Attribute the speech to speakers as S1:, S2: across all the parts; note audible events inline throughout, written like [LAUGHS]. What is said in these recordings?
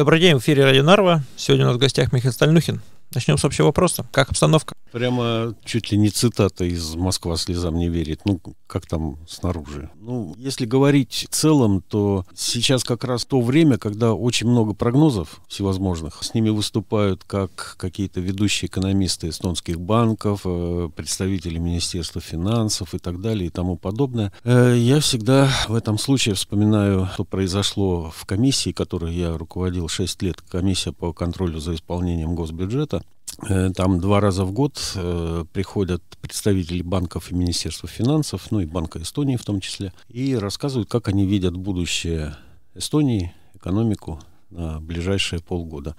S1: Добрый день, в эфире Радио Нарва. Сегодня у нас в гостях Михаил Стальнухин, Начнем с общего вопроса. Как обстановка?
S2: Прямо чуть ли не цитата из «Москва слезам не верит». Ну, как там снаружи? Ну, если говорить в целом, то сейчас как раз то время, когда очень много прогнозов всевозможных. С ними выступают как какие-то ведущие экономисты эстонских банков, э, представители Министерства финансов и так далее и тому подобное. Э, я всегда в этом случае вспоминаю, что произошло в комиссии, которой я руководил 6 лет, комиссия по контролю за исполнением госбюджета, Э, там два раза в год э, приходят представители банков и Министерства финансов, ну и Банка Эстонии в том числе, и рассказывают, как они видят будущее Эстонии, экономику на ближайшие полгода.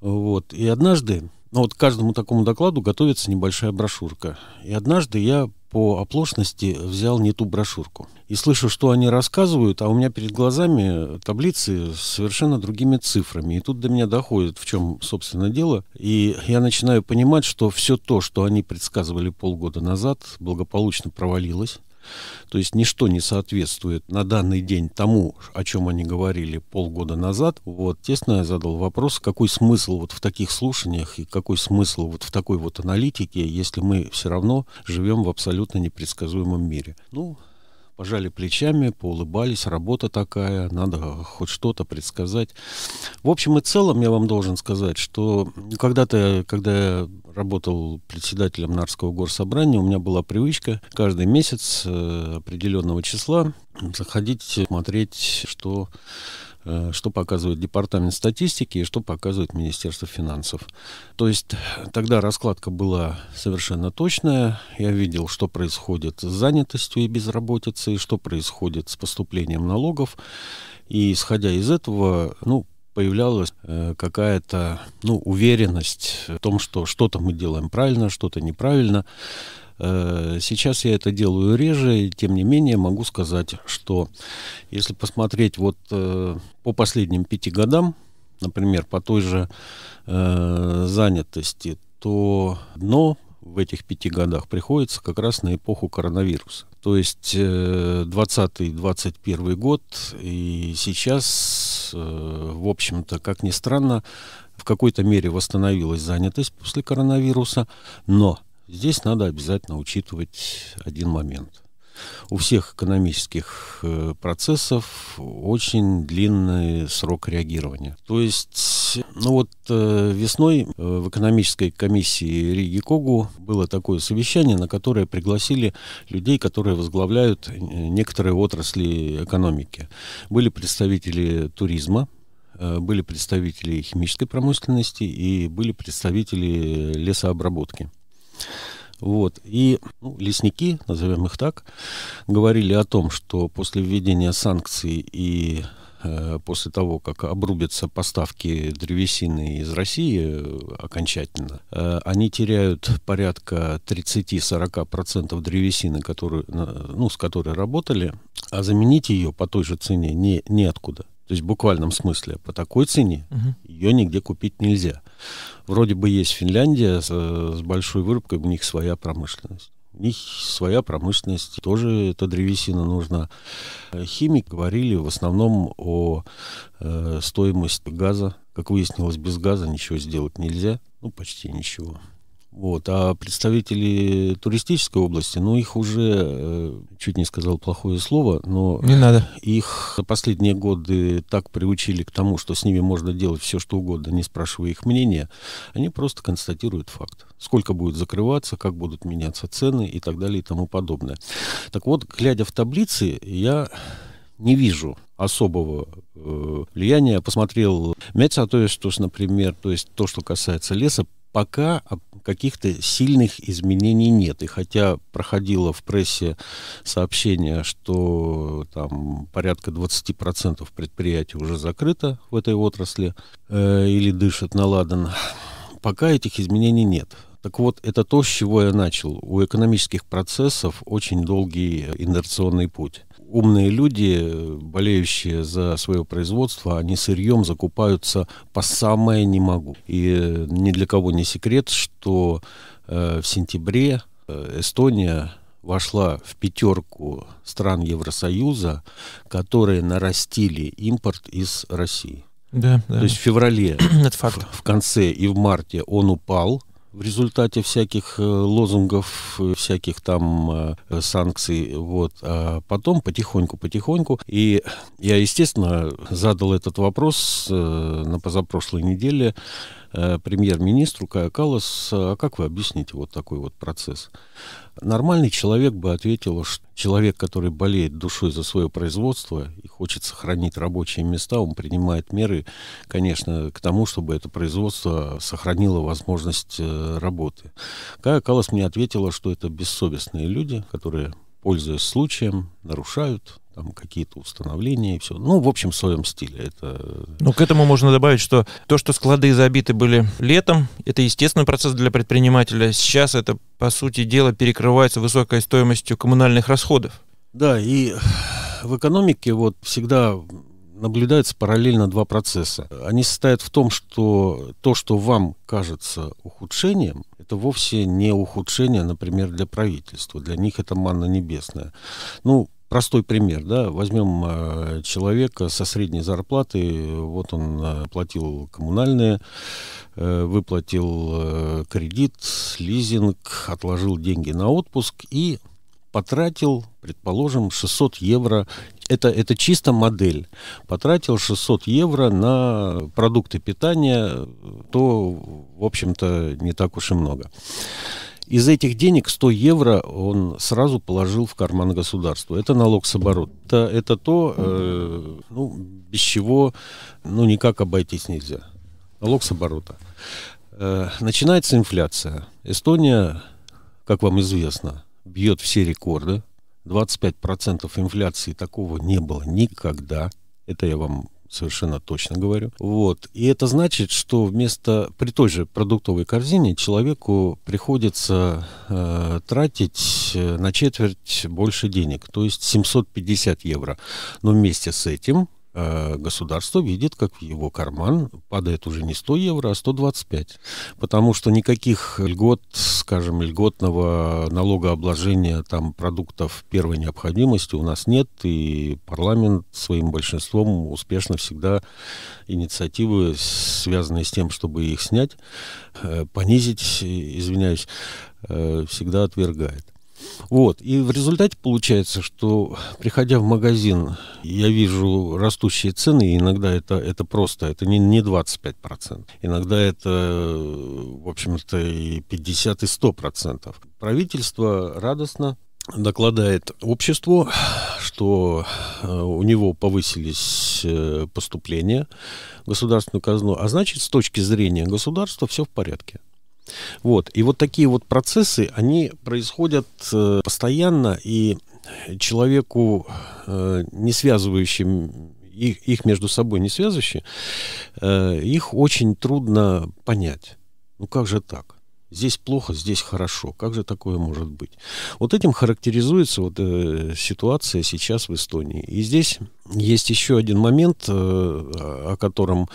S2: Вот. И однажды но ну, вот к каждому такому докладу готовится небольшая брошюрка. И однажды я по оплошности взял не ту брошюрку. И слышу, что они рассказывают, а у меня перед глазами таблицы с совершенно другими цифрами. И тут до меня доходит, в чем, собственно, дело. И я начинаю понимать, что все то, что они предсказывали полгода назад, благополучно провалилось. То есть ничто не соответствует на данный день тому, о чем они говорили полгода назад. Вот, естественно, я задал вопрос, какой смысл вот в таких слушаниях и какой смысл вот в такой вот аналитике, если мы все равно живем в абсолютно непредсказуемом мире. Ну, пожали плечами, поулыбались, работа такая, надо хоть что-то предсказать. В общем и целом я вам должен сказать, что когда-то, когда я работал председателем Нарского горсобрания, у меня была привычка каждый месяц э, определенного числа заходить, смотреть, что Э, что показывает Департамент статистики и что показывает Министерство финансов. То есть тогда раскладка была совершенно точная. Я видел, что происходит с занятостью и безработицей, что происходит с поступлением налогов. И исходя из этого, ну, появлялась э, какая-то ну, уверенность в том, что что-то мы делаем правильно, что-то неправильно. Э, сейчас я это делаю реже, и тем не менее могу сказать, что если посмотреть вот э, по последним пяти годам, например, по той же э, занятости, то дно в этих пяти годах приходится как раз на эпоху коронавируса. То есть 2020-2021 год и сейчас, в общем-то, как ни странно, в какой-то мере восстановилась занятость после коронавируса, но Здесь надо обязательно учитывать один момент. У всех экономических э, процессов очень длинный срок реагирования. То есть, ну вот э, весной э, в экономической комиссии Риги Когу было такое совещание, на которое пригласили людей, которые возглавляют некоторые отрасли экономики. Были представители туризма, были представители химической промышленности и были представители лесообработки. Вот. И ну, лесники, назовем их так, говорили о том, что после введения санкций и э, после того, как обрубятся поставки древесины из России э, окончательно, э, они теряют порядка 30-40% древесины, которую, ну, с которой работали, а заменить ее по той же цене не, неоткуда. То есть в буквальном смысле по такой цене угу. ее нигде купить нельзя. Вроде бы есть Финляндия с, с большой вырубкой, у них своя промышленность. У них своя промышленность, тоже эта древесина нужна. Э, Химик говорили в основном о э, стоимости газа. Как выяснилось, без газа ничего сделать нельзя, ну почти ничего. Вот. А представители туристической области, ну, их уже, э, чуть не сказал плохое слово, но... Не надо. Их последние годы так приучили к тому, что с ними можно делать все, что угодно, не спрашивая их мнения. Они просто констатируют факт. Сколько будет закрываться, как будут меняться цены и так далее и тому подобное. Так вот, глядя в таблицы, я не вижу особого э, влияния. Посмотрел Меца, то есть, например, то есть то, что касается леса, пока каких-то сильных изменений нет. И хотя проходило в прессе сообщение, что там порядка 20% предприятий уже закрыто в этой отрасли э, или дышит наладано, пока этих изменений нет. Так вот, это то, с чего я начал. У экономических процессов очень долгий инерционный путь умные люди, болеющие за свое производство, они сырьем закупаются по самое не могу. И э, ни для кого не секрет, что э, в сентябре э, Эстония вошла в пятерку стран Евросоюза, которые нарастили импорт из России.
S1: Да, да. То есть в
S2: феврале, [CLEARS THROAT] Это факт. В, в конце и в марте он упал, в результате всяких э, лозунгов, э, всяких там э, санкций, вот, а потом потихоньку-потихоньку, и я, естественно, задал этот вопрос на позапрошлой неделе, Э, премьер-министру Кая Каллас, э, а как вы объясните вот такой вот процесс? Нормальный человек бы ответил, что человек, который болеет душой за свое производство и хочет сохранить рабочие места, он принимает меры, конечно, к тому, чтобы это производство сохранило возможность э, работы. Кая Каллас мне ответила, что это бессовестные люди, которые пользуясь случаем, нарушают там какие-то установления и все. Ну, в общем, в своем стиле. Это... Э,
S1: ну, к этому можно добавить, что то, что склады забиты были летом, это естественный процесс для предпринимателя. Сейчас это, по сути дела, перекрывается высокой стоимостью коммунальных расходов.
S2: Да, и в экономике вот всегда наблюдаются параллельно два процесса. Они состоят в том, что то, что вам кажется ухудшением, это вовсе не ухудшение, например, для правительства. Для них это манна небесная. Ну, простой пример, да, возьмем э, человека со средней зарплаты, вот он э, платил коммунальные, э, выплатил кредит, лизинг, отложил деньги на отпуск и потратил, предположим, 600 евро. Это, это чисто модель. Потратил 600 евро на продукты питания, то, в общем-то, не так уж и много. Из этих денег 100 евро он сразу положил в карман государства. Это налог с оборота. Это, это то, э, ну, без чего ну, никак обойтись нельзя. Налог с оборота. Э, начинается инфляция. Эстония, как вам известно, бьет все рекорды. 25% инфляции такого не было никогда. Это я вам совершенно точно говорю. Вот. И это значит, что вместо при той же продуктовой корзине человеку приходится э, тратить э, на четверть больше денег, то есть 750 евро. Но вместе с этим Э, государство видит, как в его карман падает уже не 100 евро, а 125. Потому что никаких льгот, скажем, льготного налогообложения там продуктов первой необходимости у нас нет, и парламент своим большинством успешно всегда инициативы, связанные с тем, чтобы их снять, э, понизить, извиняюсь, э, всегда отвергает. Вот. И в результате получается, что приходя в магазин, я вижу растущие цены, и иногда это, это просто, это не, не 25%. Иногда это, в общем-то, и 50, и 100%. Правительство радостно докладает обществу, что э, у него повысились э, поступления в государственную казну, а значит, с точки зрения государства все в порядке. Вот. И вот такие вот процессы, они происходят э, постоянно, и человеку, э, не связывающим их, их между собой не связывающие, э, их очень трудно понять. Ну как же так? Здесь плохо, здесь хорошо. Как же такое может быть? Вот этим характеризуется вот, э, ситуация сейчас в Эстонии. И здесь есть еще один момент, э, о котором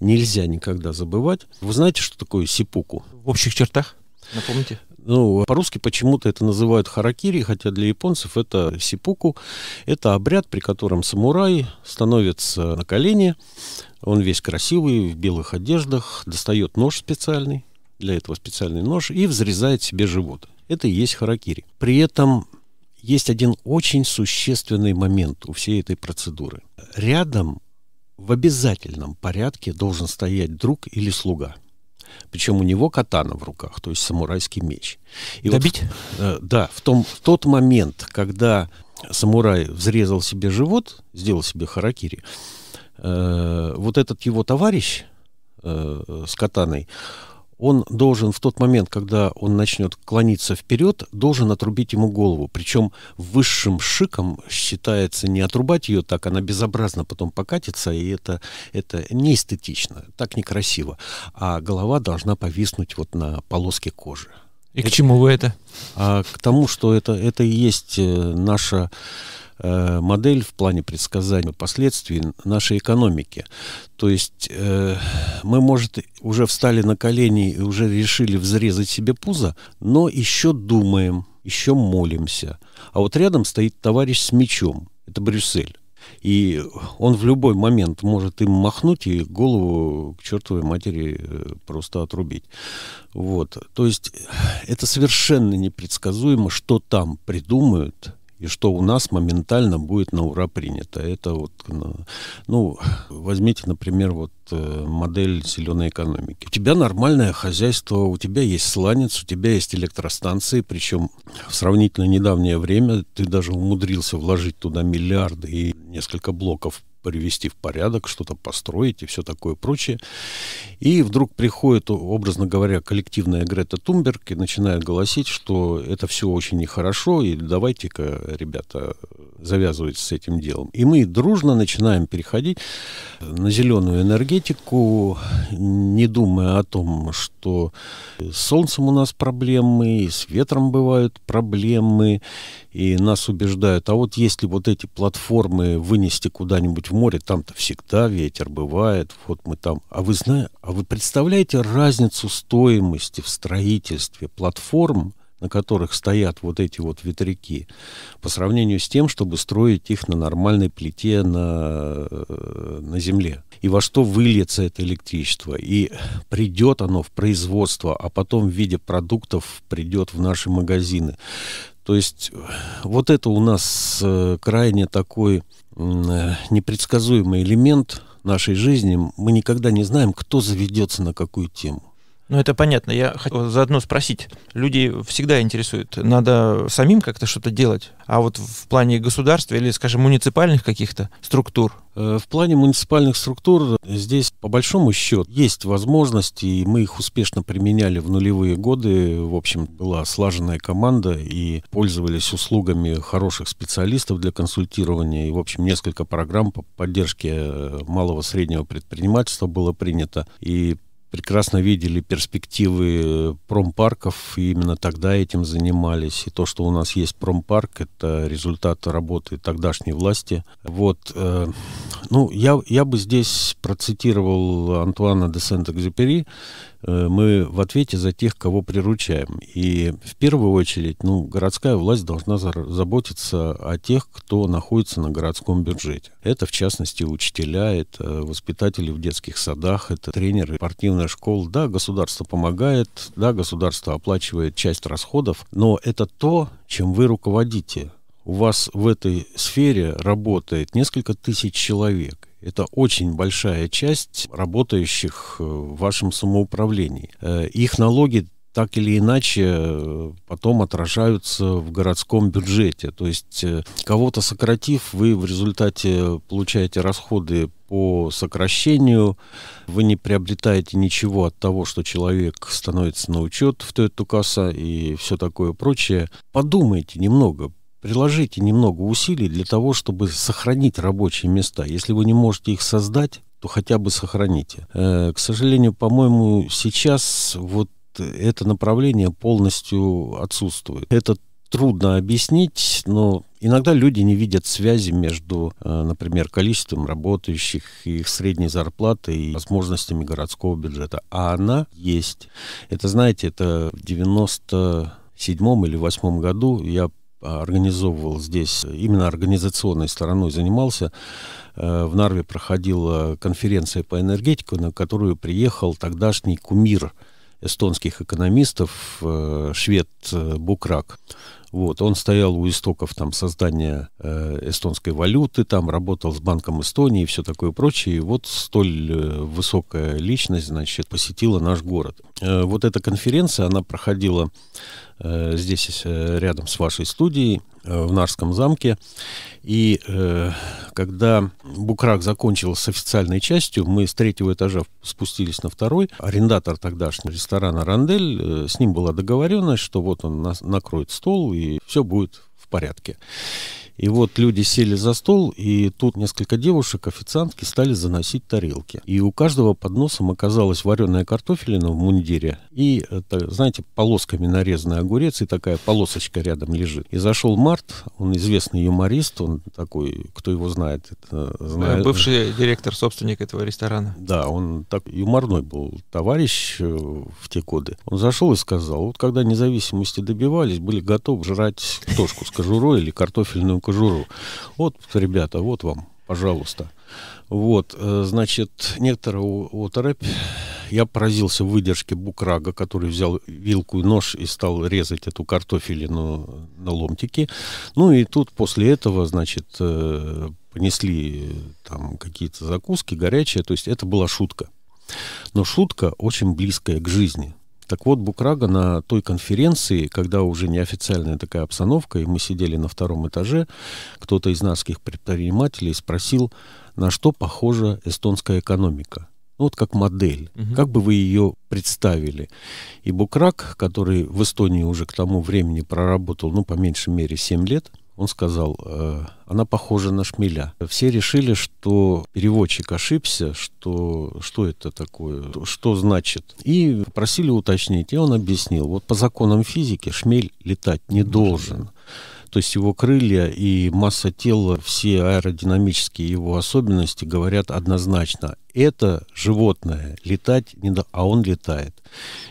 S2: нельзя никогда забывать. Вы знаете, что такое сипуку? В общих чертах? Напомните. Ну, по-русски почему-то это называют харакири, хотя для японцев это сипуку. Это обряд, при котором самурай становится на колени, он весь красивый, в белых одеждах, достает нож специальный, для этого специальный нож и взрезает себе живот. Это и есть харакири. При этом есть один очень существенный момент у всей этой процедуры. Рядом в обязательном порядке должен стоять друг или слуга. Причем у него катана в руках, то есть самурайский меч. И Добить? Вот, э, да, в, том, в тот момент, когда самурай взрезал себе живот, сделал себе харакири, э, вот этот его товарищ э, с катаной, он должен в тот момент, когда он начнет клониться вперед, должен отрубить ему голову. Причем высшим шиком считается не отрубать ее так, она безобразно потом покатится, и это, это не эстетично, так некрасиво. А голова должна повиснуть вот на полоске кожи. И это, к чему вы это? А, к тому, что это, это и есть э, наша Э, модель в плане предсказания последствий нашей экономики. То есть э, мы, может, уже встали на колени и уже решили взрезать себе пузо, но еще думаем, еще молимся. А вот рядом стоит товарищ с мечом. Это Брюссель. И он в любой момент может им махнуть и голову к чертовой матери э, просто отрубить. Вот. То есть э, это совершенно непредсказуемо, что там придумают, и что у нас моментально будет на ура принято. Это вот, ну, возьмите, например, вот э, модель зеленой экономики. У тебя нормальное хозяйство, у тебя есть сланец, у тебя есть электростанции, причем в сравнительно недавнее время ты даже умудрился вложить туда миллиарды и несколько блоков привести в порядок, что-то построить и все такое прочее. И вдруг приходит, образно говоря, коллективная Грета Тумберг и начинает голосить, что это все очень нехорошо, и давайте-ка, ребята, завязывать с этим делом. И мы дружно начинаем переходить на зеленую энергетику, не думая о том, что с солнцем у нас проблемы, и с ветром бывают проблемы, и нас убеждают, а вот если вот эти платформы вынести куда-нибудь в море, там-то всегда ветер бывает, вот мы там. А вы знаете, а вы представляете разницу стоимости в строительстве платформ, на которых стоят вот эти вот ветряки, по сравнению с тем, чтобы строить их на нормальной плите на, э, на земле. И во что выльется это электричество. И придет оно в производство, а потом в виде продуктов придет в наши магазины. То есть вот это у нас э, крайне такой Э, непредсказуемый элемент нашей жизни. Мы никогда не знаем, кто заведется на какую тему.
S1: Ну, это понятно. Я хотел заодно спросить. Люди всегда интересуют. надо самим как-то что-то делать. А вот в плане государства или, скажем, муниципальных каких-то структур? Э, в плане муниципальных структур здесь,
S2: по большому счету, есть возможности, и мы их успешно применяли в нулевые годы. В общем, была слаженная команда, и пользовались услугами хороших специалистов для консультирования. И, в общем, несколько программ по поддержке малого-среднего предпринимательства было принято. И прекрасно видели перспективы э, промпарков, и именно тогда этим занимались. И то, что у нас есть промпарк, это результат работы тогдашней власти. Вот, э, ну, я, я бы здесь процитировал Антуана де Сент-Экзюпери, Э, мы в ответе за тех, кого приручаем. И в первую очередь, ну, городская власть должна заботиться о тех, кто находится на городском бюджете. Это, в частности, учителя, это воспитатели в детских садах, это тренеры спортивных школ. Да, государство помогает, да, государство оплачивает часть расходов, но это то, чем вы руководите. У вас в этой сфере работает несколько тысяч человек это очень большая часть работающих э, в вашем самоуправлении. Э, их налоги так или иначе э, потом отражаются в городском бюджете. То есть кого-то сократив, вы в результате получаете расходы по сокращению, вы не приобретаете ничего от того, что человек становится на учет в касса и все такое прочее. Подумайте немного, Приложите немного усилий для того, чтобы сохранить рабочие места. Если вы не можете их создать, то хотя бы сохраните. Э, к сожалению, по-моему, сейчас вот это направление полностью отсутствует. Это трудно объяснить, но иногда люди не видят связи между, э, например, количеством работающих, и их средней зарплатой и возможностями городского бюджета. А она есть. Это, знаете, это в 90 седьмом или восьмом году я организовывал здесь, именно организационной стороной занимался. Э, в Нарве проходила конференция по энергетике, на которую приехал тогдашний кумир эстонских экономистов, э, швед э, Букрак. Вот, он стоял у истоков там создания э, эстонской валюты, там работал с Банком Эстонии и все такое прочее. И вот столь э, высокая личность, значит, посетила наш город. Э, вот эта конференция, она проходила э, здесь э, рядом с вашей студией э, в Нарском замке. И э, когда Букрак закончил с официальной частью, мы с третьего этажа спустились на второй. Арендатор тогдашнего ресторана «Рандель», э, с ним была договоренность, что вот он нас накроет стол, и все будет в порядке. И вот люди сели за стол, и тут несколько девушек, официантки, стали заносить тарелки. И у каждого под носом оказалась вареная картофелина в мундире и, это, знаете, полосками нарезанный огурец, и такая полосочка рядом лежит. И зашел Март, он известный юморист, он такой, кто его знает, это знает.
S1: Бывший директор, собственник этого ресторана.
S2: Да, он так юморной был товарищ э, в те годы. Он зашел и сказал, вот когда независимости добивались, были готовы жрать тошку, с кожурой или картофельную кожуру. Вот, ребята, вот вам, пожалуйста. Вот, э, значит, некоторого оторопь я поразился выдержке букрага, который взял вилку и нож и стал резать эту картофелину на ломтики. Ну и тут после этого, значит, э, понесли э, там какие-то закуски горячие. То есть это была шутка. Но шутка очень близкая к жизни. Так вот, Букрага на той конференции, когда уже неофициальная такая обстановка, и мы сидели на втором этаже, кто-то из наских предпринимателей спросил, на что похожа эстонская экономика. Ну, вот как модель, угу. как бы вы ее представили. И Букрак, который в Эстонии уже к тому времени проработал, ну, по меньшей мере, 7 лет, он сказал, «Э, она похожа на шмеля. Все решили, что переводчик ошибся, что, что это такое, что значит. И просили уточнить, и он объяснил. Вот по законам физики шмель летать не должен. То есть его крылья и масса тела, все аэродинамические его особенности говорят однозначно. Это животное, летать не до... а он летает.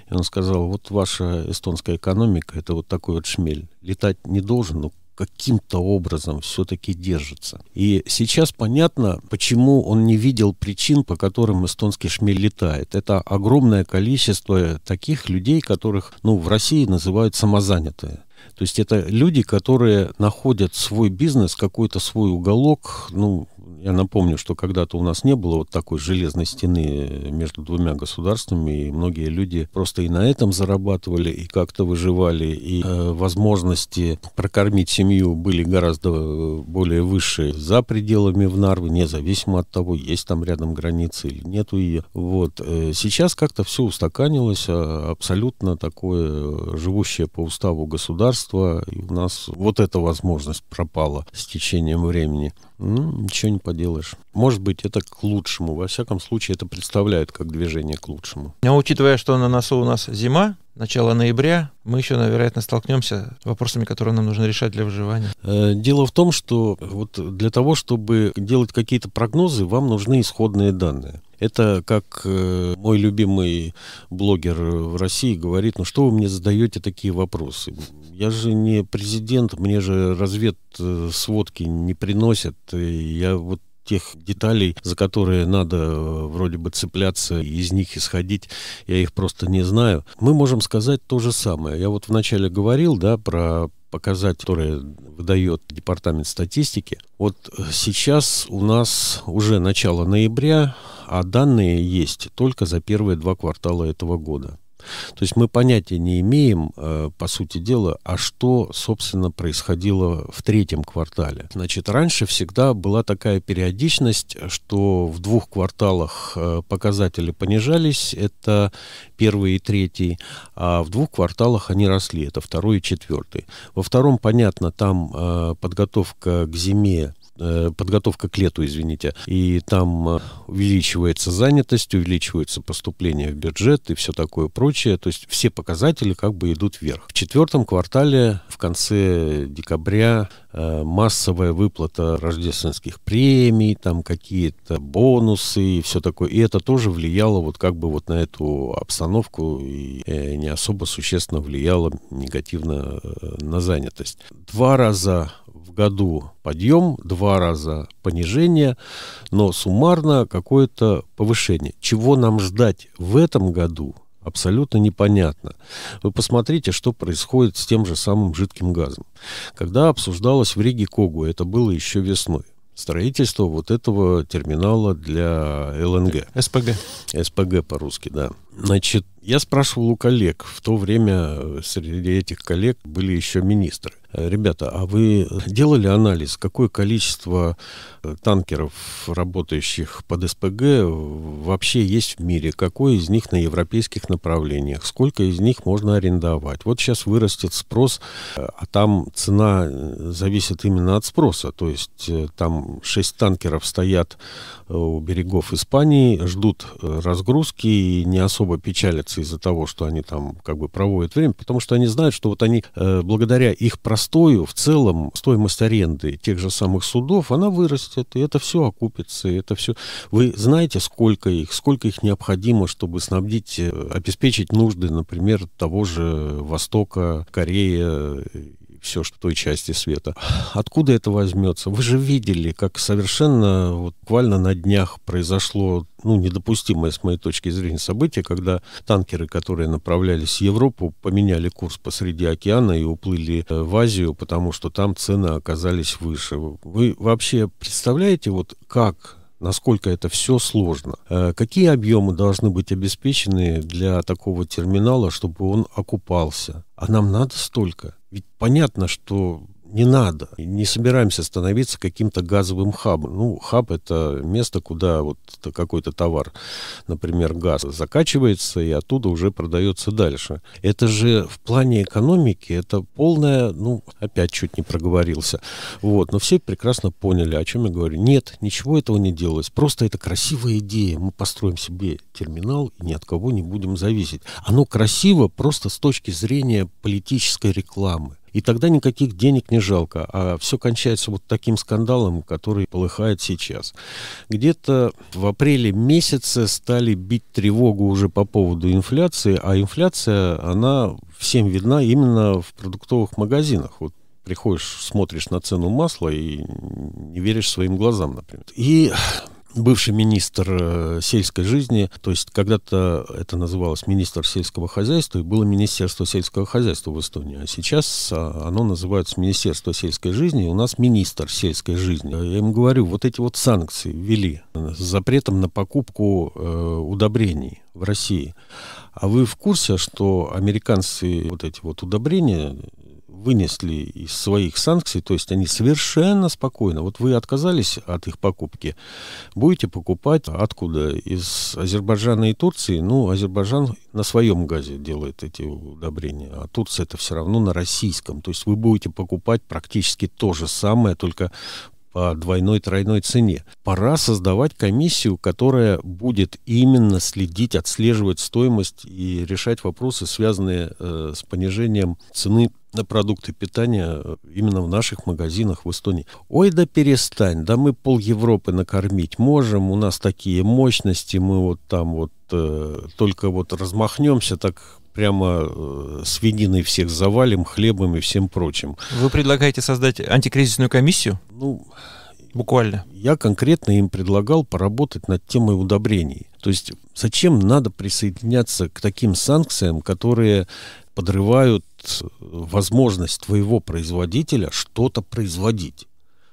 S2: И он сказал, вот ваша эстонская экономика, это вот такой вот шмель. Летать не должен, но ну, каким-то образом все-таки держится. И сейчас понятно, почему он не видел причин, по которым эстонский шмель летает. Это огромное количество таких людей, которых ну, в России называют самозанятые. То есть это люди, которые находят свой бизнес, какой-то свой уголок, ну, я напомню, что когда-то у нас не было вот такой железной стены э, между двумя государствами, и многие люди просто и на этом зарабатывали, и как-то выживали, и э, возможности прокормить семью были гораздо э, более выше за пределами в Нарвы, независимо от того, есть там рядом границы или нету ее. Вот. Э, сейчас как-то все устаканилось, а, абсолютно такое живущее по уставу государство, и у нас вот эта возможность пропала с течением времени. Ну, ничего не поделаешь. Может быть, это к лучшему. Во всяком случае, это представляет как движение к лучшему.
S1: А учитывая, что на носу у нас зима, начало ноября, мы еще, вероятно, столкнемся с вопросами, которые нам нужно решать для выживания.
S2: Э, дело в том, что вот для того, чтобы делать какие-то прогнозы, вам нужны исходные данные. Это как э, мой любимый блогер в России говорит, ну что вы мне задаете такие вопросы? Я же не президент, мне же развед сводки не приносят. И я вот тех деталей, за которые надо э, вроде бы цепляться, и из них исходить, я их просто не знаю. Мы можем сказать то же самое. Я вот вначале говорил, да, про показатель, который выдает Департамент статистики. Вот э, сейчас у нас уже начало ноября, а данные есть только за первые два квартала этого года. То есть мы понятия не имеем, э, по сути дела, а что, собственно, происходило в третьем квартале. Значит, раньше всегда была такая периодичность, что в двух кварталах э, показатели понижались, это первый и третий, а в двух кварталах они росли, это второй и четвертый. Во втором, понятно, там э, подготовка к зиме Э, подготовка к лету, извините, и там э, увеличивается занятость, увеличиваются поступления в бюджет и все такое прочее. То есть все показатели как бы идут вверх. В четвертом квартале, в конце декабря, э, массовая выплата рождественских премий, там какие-то бонусы и все такое. И это тоже влияло вот как бы вот на эту обстановку и не особо существенно влияло негативно на занятость. Два раза году подъем, два раза понижение, но суммарно какое-то повышение. Чего нам ждать в этом году, абсолютно непонятно. Вы посмотрите, что происходит с тем же самым жидким газом. Когда обсуждалось в Риге Когу, это было еще весной, строительство вот этого терминала для ЛНГ. СПГ. СПГ по-русски, да. Значит, я спрашивал у коллег. В то время э, среди этих коллег были еще министры. Э, ребята, а вы делали анализ, какое количество э, танкеров, работающих под СПГ, вообще есть в мире? Какое из них на европейских направлениях? Сколько из них можно арендовать? Вот сейчас вырастет спрос, а там цена зависит именно от спроса. То есть там шесть танкеров стоят у берегов Испании, ждут разгрузки и не особо особо печалятся из-за того, что они там как бы проводят время, потому что они знают, что вот они, э, благодаря их простою, в целом стоимость аренды тех же самых судов, она вырастет, и это все окупится, и это все... Вы знаете, сколько их, сколько их необходимо, чтобы снабдить, э, обеспечить нужды, например, того же Востока, Корея э, все что той части света. Откуда это возьмется? Вы же видели, как совершенно вот, буквально на днях произошло ну, недопустимое, с моей точки зрения, событие, когда танкеры, которые направлялись в Европу, поменяли курс посреди океана и уплыли э, в Азию, потому что там цены оказались выше. Вы вообще представляете, вот как насколько это все сложно. Э, какие объемы должны быть обеспечены для такого терминала, чтобы он окупался? А нам надо столько. Ведь понятно, что не надо. Не собираемся становиться каким-то газовым хабом. Ну, хаб — это место, куда вот какой-то товар, например, газ, закачивается, и оттуда уже продается дальше. Это же в плане экономики, это полное, ну, опять чуть не проговорился. Вот, но все прекрасно поняли, о чем я говорю. Нет, ничего этого не делалось. Просто это красивая идея. Мы построим себе терминал и ни от кого не будем зависеть. Оно красиво просто с точки зрения политической рекламы. И тогда никаких денег не жалко, а все кончается вот таким скандалом, который полыхает сейчас. Где-то в апреле месяце стали бить тревогу уже по поводу инфляции, а инфляция, она всем видна именно в продуктовых магазинах. Вот приходишь, смотришь на цену масла и не веришь своим глазам, например. И бывший министр э, сельской жизни, то есть когда-то это называлось министр сельского хозяйства, и было Министерство сельского хозяйства в Эстонии, а сейчас а, оно называется Министерство сельской жизни, и у нас министр сельской жизни. А я им говорю, вот эти вот санкции ввели с запретом на покупку э, удобрений в России. А вы в курсе, что американцы вот эти вот удобрения вынесли из своих санкций, то есть они совершенно спокойно, вот вы отказались от их покупки, будете покупать откуда? Из Азербайджана и Турции? Ну, Азербайджан на своем газе делает эти удобрения, а Турция это все равно на российском. То есть вы будете покупать практически то же самое, только по двойной-тройной цене. Пора создавать комиссию, которая будет именно следить, отслеживать стоимость и решать вопросы, связанные э, с понижением цены на продукты питания э, именно в наших магазинах в Эстонии. Ой, да перестань, да мы пол Европы накормить можем, у нас такие мощности, мы вот там вот э, только вот размахнемся, так прямо э, свининой всех завалим, хлебом и всем прочим.
S1: Вы предлагаете создать антикризисную комиссию? Ну,
S2: буквально. Я конкретно им предлагал поработать над темой удобрений. То есть зачем надо присоединяться к таким санкциям, которые подрывают возможность твоего производителя что-то производить.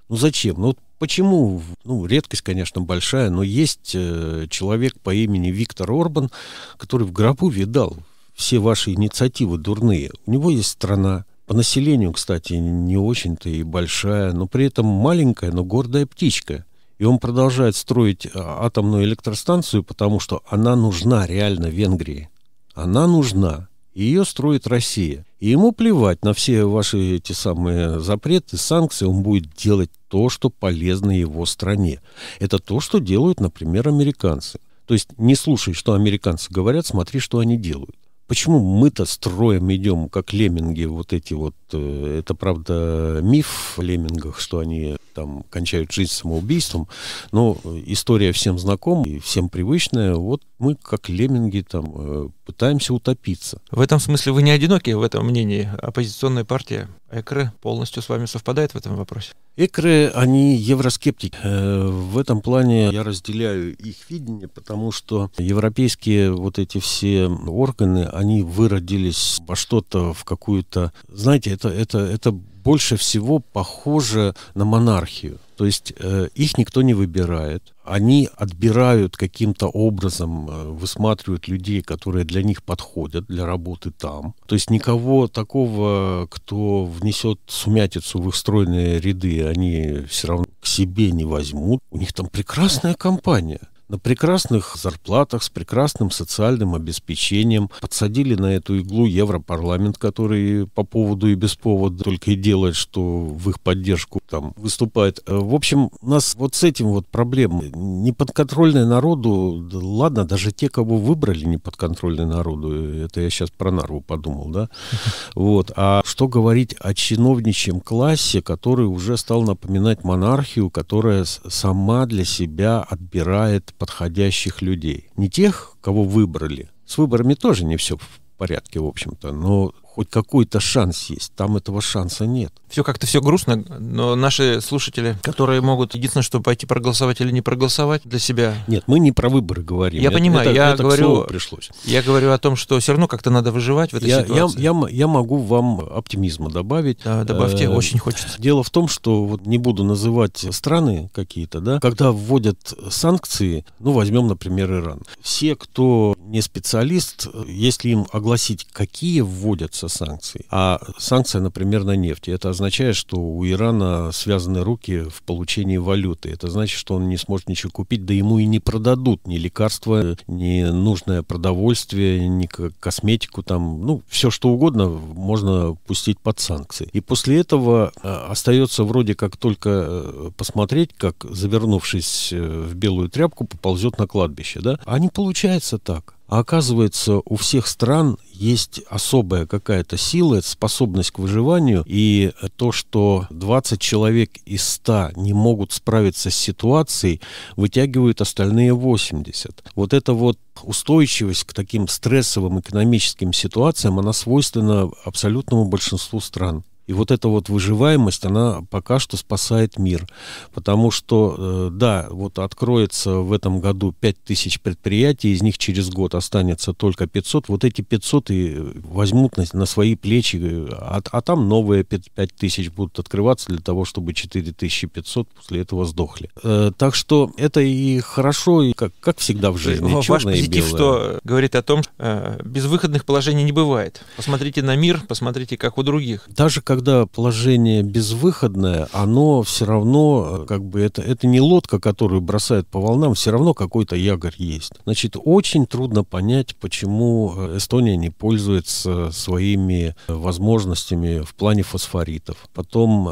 S2: Ну зачем? Ну почему? Ну, редкость, конечно, большая, но есть э, человек по имени Виктор Орбан, который в гробу видал все ваши инициативы дурные. У него есть страна, по населению, кстати, не очень-то и большая, но при этом маленькая, но гордая птичка. И он продолжает строить э, атомную электростанцию, потому что она нужна реально Венгрии. Она нужна ее строит Россия. И ему плевать на все ваши эти самые запреты, санкции, он будет делать то, что полезно его стране. Это то, что делают, например, американцы. То есть не слушай, что американцы говорят, смотри, что они делают. Почему мы-то строим идем, как лемминги, вот эти вот, э, это правда миф в леммингах, что они там кончают жизнь самоубийством. Но ну, история всем знакома и всем привычная. Вот мы, как лемминги, там э, пытаемся утопиться.
S1: В этом смысле вы не одиноки в этом мнении. Оппозиционная партия ЭКРЭ полностью с вами совпадает в этом вопросе?
S2: ЭКРЭ, они евроскептики. Э, в этом плане я разделяю их видение, потому что европейские вот эти все органы, они выродились во что-то, в какую-то... Знаете, это, это, это больше всего похоже на монархию. То есть э, их никто не выбирает. Они отбирают каким-то образом, э, высматривают людей, которые для них подходят, для работы там. То есть никого такого, кто внесет сумятицу в их стройные ряды, они все равно к себе не возьмут. У них там прекрасная компания на прекрасных зарплатах, с прекрасным социальным обеспечением. Подсадили на эту иглу Европарламент, который по поводу и без повода только и делает, что в их поддержку там выступает. Э, в общем, у нас вот с этим вот проблемы. Неподконтрольные народу, да ладно, даже те, кого выбрали неподконтрольные народу, э, это я сейчас про Нарву подумал, да? [LAUGHS] Вот. А что говорить о чиновничьем классе, который уже стал напоминать монархию, которая сама для себя отбирает подходящих людей. Не тех, кого выбрали. С выборами тоже не все в порядке, в общем-то, но хоть какой-то шанс есть. Там этого шанса нет. Все как-то все грустно,
S1: но наши слушатели, которые могут единственное, что пойти проголосовать или не проголосовать для себя. Нет, мы не про выборы говорим. Я это, понимаю, это, я это говорю. пришлось. Я говорю о том, что все равно как-то надо выживать в этой я, ситуации.
S2: Я, я, я могу вам оптимизма добавить. Да, добавьте, э, очень хочется. Дело в том, что вот не буду называть страны какие-то, да, когда вводят санкции, ну возьмем, например, Иран. Все, кто не специалист, если им огласить, какие вводятся вводятся санкции. А санкция, например, на нефть. Это означает, что у Ирана связаны руки в получении валюты. Это значит, что он не сможет ничего купить, да ему и не продадут ни лекарства, ни нужное продовольствие, ни косметику там. Ну, все что угодно можно пустить под санкции. И после этого э, остается вроде как только э, посмотреть, как завернувшись э, в белую тряпку, поползет на кладбище. Да? А не получается так. А оказывается, у всех стран есть особая какая-то сила, способность к выживанию, и то, что 20 человек из 100 не могут справиться с ситуацией, вытягивают остальные 80. Вот эта вот устойчивость к таким стрессовым экономическим ситуациям, она свойственна абсолютному большинству стран. И вот эта вот выживаемость, она пока что спасает мир. Потому что, э, да, вот откроется в этом году 5000 предприятий, из них через год останется только 500. Вот эти 500 и возьмут на, на свои плечи, э, а, а там новые 5000 будут открываться для того, чтобы 4500 после этого сдохли. Э, так что это и хорошо, и как, как всегда в жизни. Ваш позитив, что
S1: говорит о том, что безвыходных положений не бывает. Посмотрите на мир, посмотрите, как у других.
S2: Даже как когда положение безвыходное, оно все равно, э, как бы, это, это не лодка, которую бросают по волнам, все равно какой-то якорь есть. Значит, очень трудно понять, почему э, Эстония не пользуется своими э, возможностями в плане фосфоритов. Потом,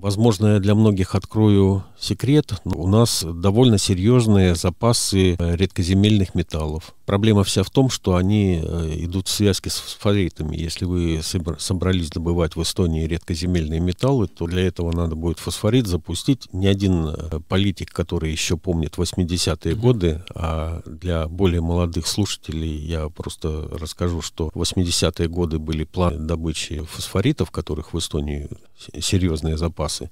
S2: возможно, я для многих открою секрет, у нас довольно серьезные запасы редкоземельных металлов. Проблема вся в том, что они идут в связке с фосфоритами. Если вы собрались добывать в Эстонии камни и редкоземельные металлы, то для этого надо будет фосфорит запустить. Ни один э, политик, который еще помнит 80-е годы, а для более молодых слушателей я просто расскажу, что 80-е годы были планы добычи фосфоритов, которых в Эстонии серьезные запасы.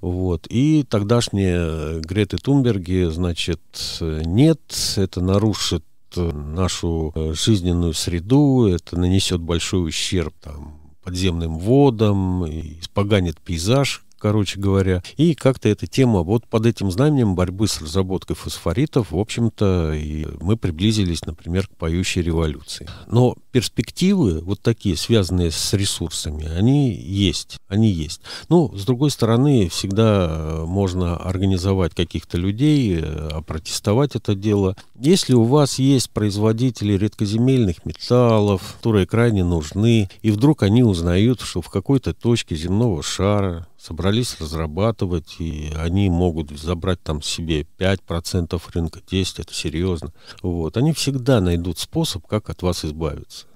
S2: Вот. И тогдашние э, Греты Тунберги, значит, нет, это нарушит э, нашу жизненную среду, это нанесет большой ущерб там, подземным водам, испоганит пейзаж, короче говоря. И как-то эта тема вот под этим знаменем борьбы с разработкой фосфоритов, в общем-то, и мы приблизились, например, к поющей революции. Но перспективы вот такие, связанные с ресурсами, они есть, они есть. Ну, с другой стороны, всегда э, можно организовать каких-то людей, э, опротестовать это дело. Если у вас есть производители редкоземельных металлов, которые крайне нужны, и вдруг они узнают, что в какой-то точке земного шара собрались разрабатывать, и они могут забрать там себе 5% рынка, 10%, это серьезно. Вот. Они всегда найдут способ, как от вас избавиться.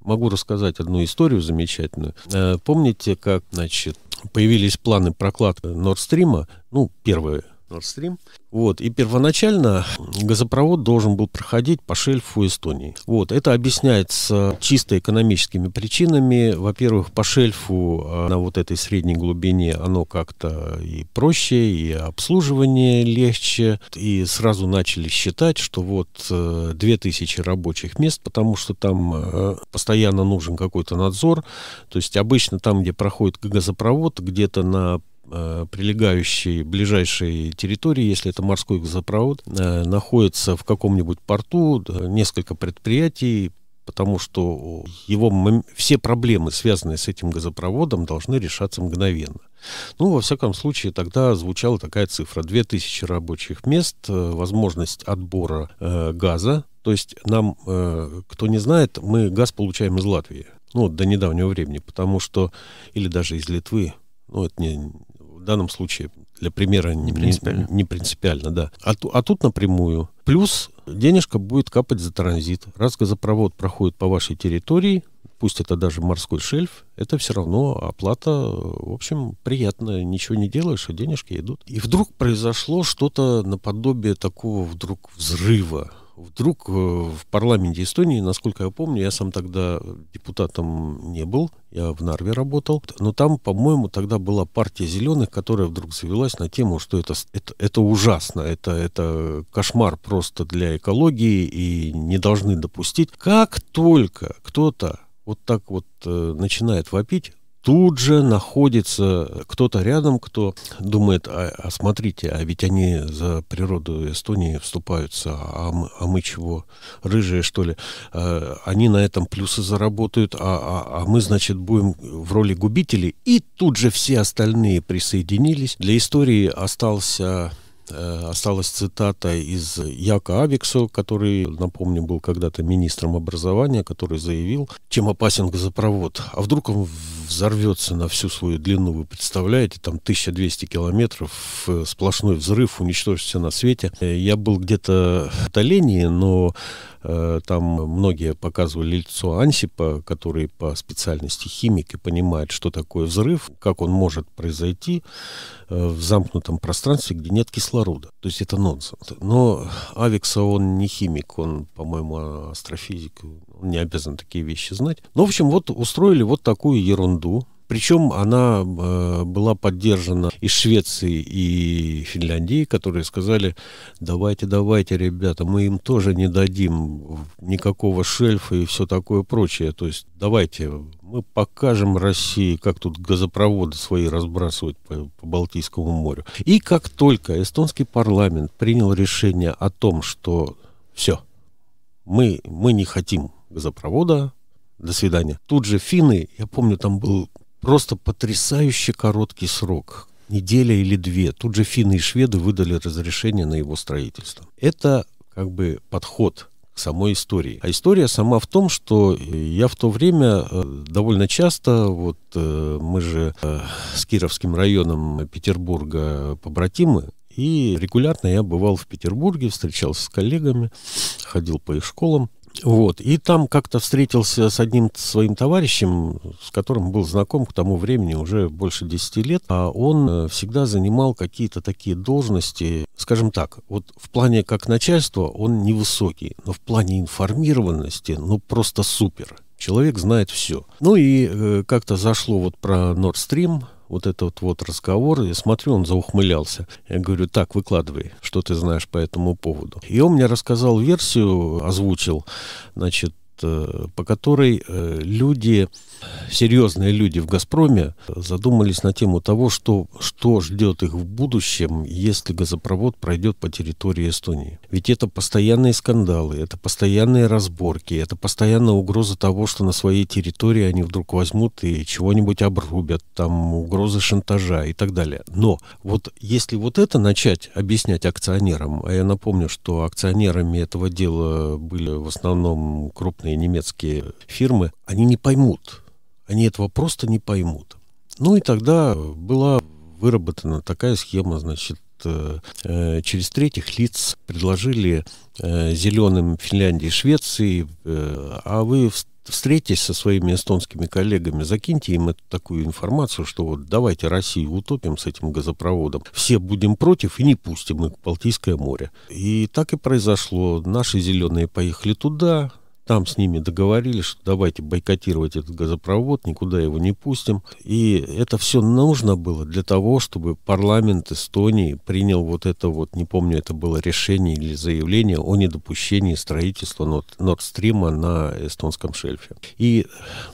S2: Могу рассказать одну историю замечательную. Э, помните, как, значит, появились планы прокладки Нордстрима, ну, первые Nord Stream. Вот. И первоначально газопровод должен был проходить по шельфу Эстонии. Вот. Это объясняется чисто экономическими причинами. Во-первых, по шельфу а, на вот этой средней глубине оно как-то и проще, и обслуживание легче. И сразу начали считать, что вот 2000 э, рабочих мест, потому что там э, постоянно нужен какой-то надзор. То есть обычно там, где проходит газопровод, где-то на Э, прилегающей ближайшей территории, если это морской газопровод, э, находится в каком-нибудь порту, несколько предприятий, потому что его, все проблемы, связанные с этим газопроводом, должны решаться мгновенно. Ну, во всяком случае, тогда звучала такая цифра. 2000 рабочих мест, э, возможность отбора э, газа. То есть нам, э, кто не знает, мы газ получаем из Латвии. Ну, до недавнего времени, потому что... Или даже из Литвы. Ну, это не, в данном случае для примера не принципиально, не, не принципиально да. А, а тут напрямую. Плюс денежка будет капать за транзит. Раз газопровод проходит по вашей территории, пусть это даже морской шельф, это все равно оплата, в общем, приятно, ничего не делаешь, а денежки идут. И вдруг произошло что-то наподобие такого вдруг взрыва вдруг э, в парламенте Эстонии, насколько я помню, я сам тогда депутатом не был, я в Нарве работал, но там, по-моему, тогда была партия зеленых, которая вдруг завелась на тему, что это, это, это ужасно, это, это кошмар просто для экологии и не должны допустить. Как только кто-то вот так вот э, начинает вопить, тут же находится кто-то рядом, кто думает, а, а смотрите, а ведь они за природу Эстонии вступаются, а, а мы, а мы чего, рыжие что ли, а, они на этом плюсы заработают, а, а, а мы, значит, будем в роли губителей. И тут же все остальные присоединились. Для истории остался Э, осталась цитата из Яка Авиксо, который, напомню, был когда-то министром образования, который заявил, чем опасен газопровод. А вдруг он взорвется на всю свою длину, вы представляете, там 1200 километров, э, сплошной взрыв, уничтожит все на свете. Э, я был где-то в Толении, но Э, там многие показывали лицо Ансипа, который по специальности химик и понимает, что такое взрыв, как он может произойти э, в замкнутом пространстве, где нет кислорода. То есть это нонсенс. Но Авикса, он не химик, он, по-моему, астрофизик, он не обязан такие вещи знать. Но, ну, в общем, вот устроили вот такую ерунду. Причем она э, была поддержана и Швеции и Финляндии, которые сказали, давайте, давайте, ребята, мы им тоже не дадим никакого шельфа и все такое прочее. То есть давайте, мы покажем России, как тут газопроводы свои разбрасывают по, по Балтийскому морю. И как только эстонский парламент принял решение о том, что все, мы, мы не хотим газопровода, до свидания. Тут же финны, я помню, там был просто потрясающе короткий срок, неделя или две. Тут же финны и шведы выдали разрешение на его строительство. Это как бы подход к самой истории. А история сама в том, что э, я в то время э, довольно часто, вот э, мы же с Кировским районом Петербурга побратимы, и регулярно я бывал в Петербурге, встречался с коллегами, ходил по их школам. Вот. И там как-то встретился с одним своим товарищем, с которым был знаком к тому времени уже больше 10 лет. А он э, всегда занимал какие-то такие должности, скажем так, вот в плане как начальство он невысокий, но в плане информированности, ну просто супер. Человек знает все. Ну и э, как-то зашло вот про Nord Stream, вот этот вот разговор. Я смотрю, он заухмылялся. Я говорю, так, выкладывай, что ты знаешь по этому поводу. И он мне рассказал версию, озвучил, значит, Э, по которой э, люди, серьезные люди в «Газпроме» задумались на тему того, что, что ждет их в будущем, если газопровод пройдет по территории Эстонии. Ведь это постоянные скандалы, это постоянные разборки, это постоянная угроза того, что на своей территории они вдруг возьмут и чего-нибудь обрубят, там угрозы шантажа и так далее. Но вот если вот это начать объяснять акционерам, а я напомню, что акционерами этого дела были в основном крупные крупные немецкие фирмы, они не поймут. Они этого просто не поймут. Ну и тогда была выработана такая схема, значит, э, э, через третьих лиц предложили э, зеленым Финляндии и Швеции, а вы встретитесь со своими эстонскими коллегами, закиньте им эту такую информацию, что вот давайте Россию утопим с этим газопроводом, все будем против и не пустим их в Балтийское море. И так и произошло. Наши зеленые поехали туда, там с ними договорились, что давайте бойкотировать этот газопровод, никуда его не пустим. И это все нужно было для того, чтобы парламент Эстонии принял вот это вот, не помню, это было решение или заявление о недопущении строительства Нордстрима на эстонском шельфе. И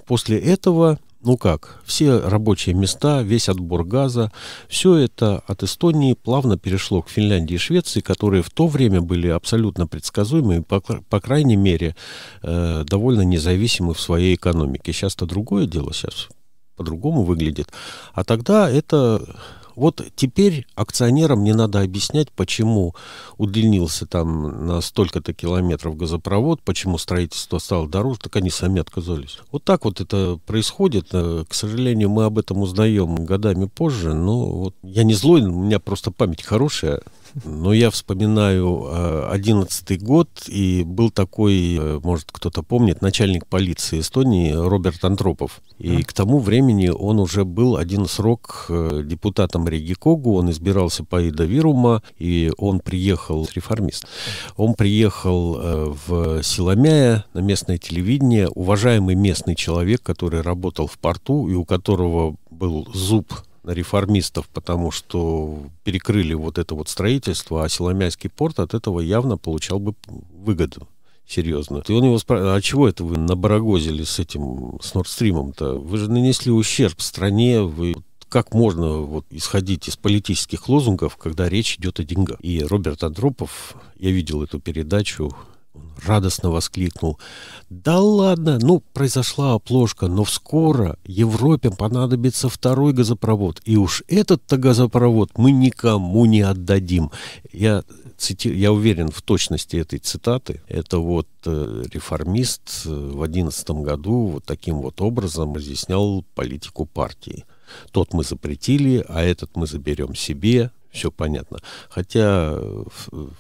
S2: после этого ну как, все рабочие места, весь отбор газа, все это от Эстонии плавно перешло к Финляндии и Швеции, которые в то время были абсолютно предсказуемы по, по крайней мере, э, довольно независимы в своей экономике. Сейчас-то другое дело, сейчас по-другому выглядит. А тогда это вот теперь акционерам не надо объяснять, почему удлинился там на столько-то километров газопровод, почему строительство стало дороже, так они сами отказались. Вот так вот это происходит. Э, к сожалению, мы об этом узнаем годами позже, но вот я не злой, у меня просто память хорошая. Но я вспоминаю э, одиннадцатый год, и был такой, э, может, кто-то помнит, начальник полиции Эстонии Роберт Антропов. И к тому времени он уже был один срок э, депутатом Риги Когу, он избирался по Ида Вирума, и он приехал, реформист, он приехал в Силомяя на местное телевидение, уважаемый местный человек, который работал в порту и у которого был зуб реформистов, потому что перекрыли вот это вот строительство, а Соломяйский порт от этого явно получал бы выгоду серьезно. И он его спрашивает, а чего это вы набарагозили с этим, с Нордстримом-то? Вы же нанесли ущерб стране, вы как можно вот, исходить из политических лозунгов, когда речь идет о деньгах. И Роберт Андропов, я видел эту передачу, радостно воскликнул. «Да ладно! Ну, произошла оплошка, но вскоро Европе понадобится второй газопровод, и уж этот-то газопровод мы никому не отдадим». Я, цити... Я уверен в точности этой цитаты. Это вот э, реформист э, в одиннадцатом году вот таким вот образом разъяснял политику партии. Тот мы запретили, а этот мы заберем себе, все понятно. Хотя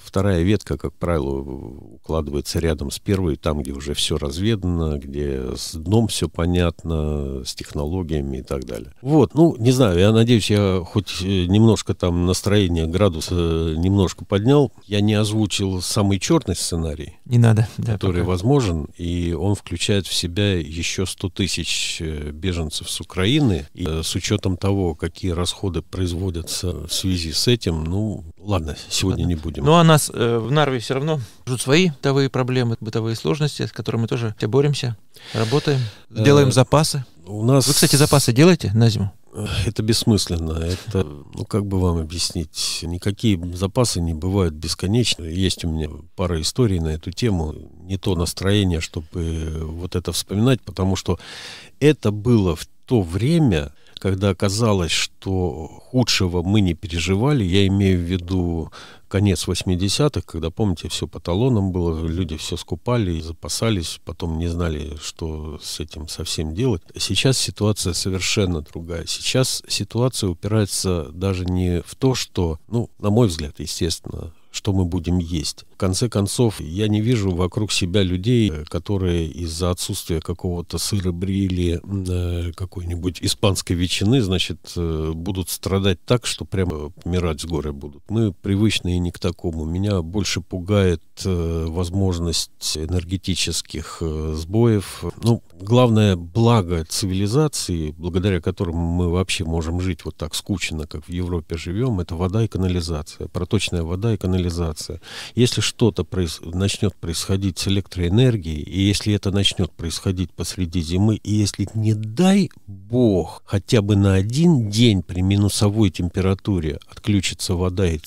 S2: вторая ветка, как правило, укладывается рядом с первой, там, где уже все разведано, где с дном все понятно, с технологиями и так далее. Вот, ну, не знаю, я надеюсь, я хоть э, немножко там настроение градуса э, немножко поднял. Я не озвучил самый черный сценарий.
S1: Не надо. Да, который пока.
S2: возможен, и он включает в себя еще 100 тысяч э, беженцев с Украины. И с учетом того, какие расходы производятся в связи с с этим, ну, ладно, сегодня ладно. не будем. Ну,
S1: а нас э, в Нарве все равно ждут свои бытовые проблемы, бытовые сложности, с которыми мы тоже боремся, работаем, э, делаем запасы. У нас... Вы, кстати, запасы делаете на зиму?
S2: Это бессмысленно. Это, ну, как бы вам объяснить, никакие запасы не бывают бесконечны. Есть у меня пара историй на эту тему. Не то настроение, чтобы э, вот это вспоминать, потому что это было в то время, когда казалось, что что худшего мы не переживали. Я имею в виду конец 80-х, когда, помните, все по талонам было, люди все скупали и запасались, потом не знали, что с этим совсем делать. Сейчас ситуация совершенно другая. Сейчас ситуация упирается даже не в то, что, ну, на мой взгляд, естественно, что мы будем есть. В конце концов, я не вижу вокруг себя людей, э, которые из-за отсутствия какого-то сыра брили э, какой-нибудь испанской ветчины, значит, э, будут страдать так, что прямо умирать с горя будут. Мы привычные не к такому. Меня больше пугает э, возможность энергетических э, сбоев. Ну, главное благо цивилизации, благодаря которому мы вообще можем жить вот так скучно, как в Европе живем, это вода и канализация, проточная вода и канализация. Если что-то проис... начнет происходить с электроэнергией, и если это начнет происходить посреди зимы, и если, не дай бог, хотя бы на один день при минусовой температуре отключится вода и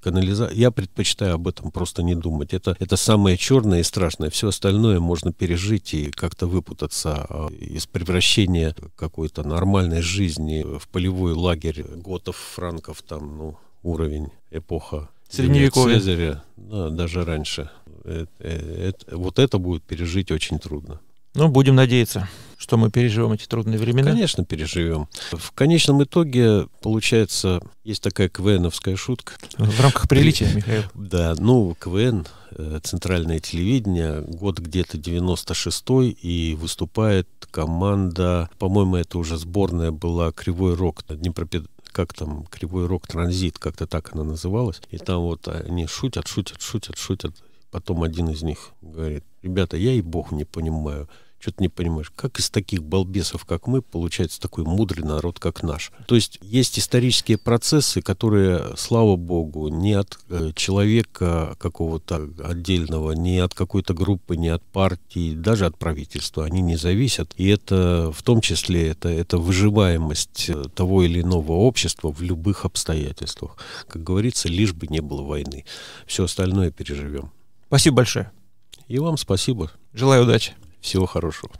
S2: Канализа. Я предпочитаю об этом просто не думать. Это, это самое черное и страшное. Все остальное можно пережить и как-то выпутаться а, из превращения какой-то нормальной жизни в полевой лагерь готов, франков, там, ну, уровень, эпоха. Средневековье. Цезаря, да, даже раньше. Это, э, это, вот это будет пережить очень трудно.
S1: Ну, будем надеяться что мы переживем эти трудные времена? Конечно,
S2: переживем. В конечном итоге, получается, есть такая КВНовская шутка. В рамках приличия, [LAUGHS] Михаил. Да, ну, КВН, э, центральное телевидение, год где-то 96-й, и выступает команда, по-моему, это уже сборная была «Кривой рок» Днепропет как там, Кривой Рок Транзит, как-то так она называлась. И там вот они шутят, шутят, шутят, шутят. Потом один из них говорит, ребята, я и бог не понимаю. Что ты не понимаешь? Как из таких балбесов, как мы, получается такой мудрый народ, как наш? То есть есть исторические процессы, которые, слава богу, не от э, человека какого-то отдельного, не от какой-то группы, не от партии, даже от правительства, они не зависят. И это в том числе это, это выживаемость э, того или иного общества в любых обстоятельствах. Как говорится, лишь бы не было войны. Все остальное переживем. Спасибо большое. И вам спасибо.
S1: Желаю удачи. Всего хорошего.